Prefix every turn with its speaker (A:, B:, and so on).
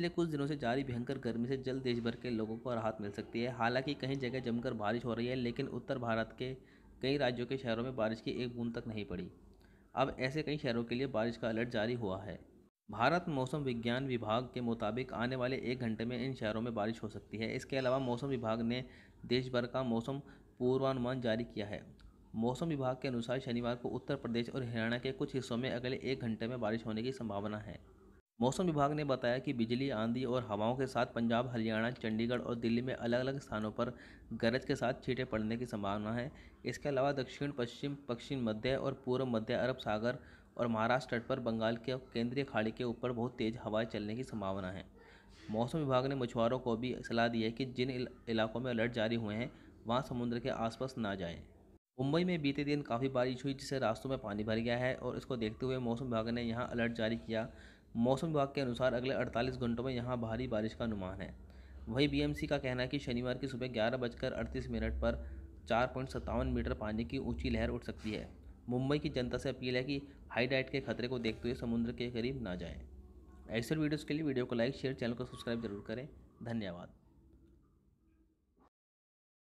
A: पिछले कुछ दिनों से जारी भयंकर गर्मी से जल्द देश भर के लोगों को राहत मिल सकती है हालांकि कई जगह जमकर बारिश हो रही है लेकिन उत्तर भारत के कई राज्यों के शहरों में बारिश की एक बूंद तक नहीं पड़ी अब ऐसे कई शहरों के लिए बारिश का अलर्ट जारी हुआ है भारत मौसम विज्ञान विभाग के मुताबिक आने वाले एक घंटे में इन शहरों में बारिश हो सकती है इसके अलावा मौसम विभाग ने देश भर का मौसम पूर्वानुमान जारी किया है मौसम विभाग के अनुसार शनिवार को उत्तर प्रदेश और हरियाणा के कुछ हिस्सों में अगले एक घंटे में बारिश होने की संभावना है मौसम विभाग ने बताया कि बिजली आंधी और हवाओं के साथ पंजाब हरियाणा चंडीगढ़ और दिल्ली में अलग अलग स्थानों पर गरज के साथ छींटे पड़ने की संभावना है इसके अलावा दक्षिण पश्चिम पश्चिम मध्य और पूर्व मध्य अरब सागर और महाराष्ट्र तट पर बंगाल के केंद्रीय खाड़ी के ऊपर बहुत तेज़ हवाएं चलने की संभावना है मौसम विभाग ने मछुआरों को भी सलाह दी है कि जिन इलाकों में अलर्ट जारी हुए हैं वहाँ समुद्र के आसपास ना जाए मुंबई में बीते दिन काफ़ी बारिश हुई जिससे रास्तों में पानी भर गया है और इसको देखते हुए मौसम विभाग ने यहाँ अलर्ट जारी किया मौसम विभाग के अनुसार अगले 48 घंटों में यहाँ भारी बारिश का अनुमान है वहीं बीएमसी का कहना है कि शनिवार की सुबह ग्यारह बजकर अड़तीस मिनट पर चार मीटर पानी की ऊंची लहर उठ सकती है मुंबई की जनता से अपील है कि हाई डाइट के खतरे को देखते हुए समुद्र के करीब ना जाएं। ऐसे वीडियोस के लिए वीडियो को लाइक शेयर चैनल को सब्सक्राइब जरूर करें धन्यवाद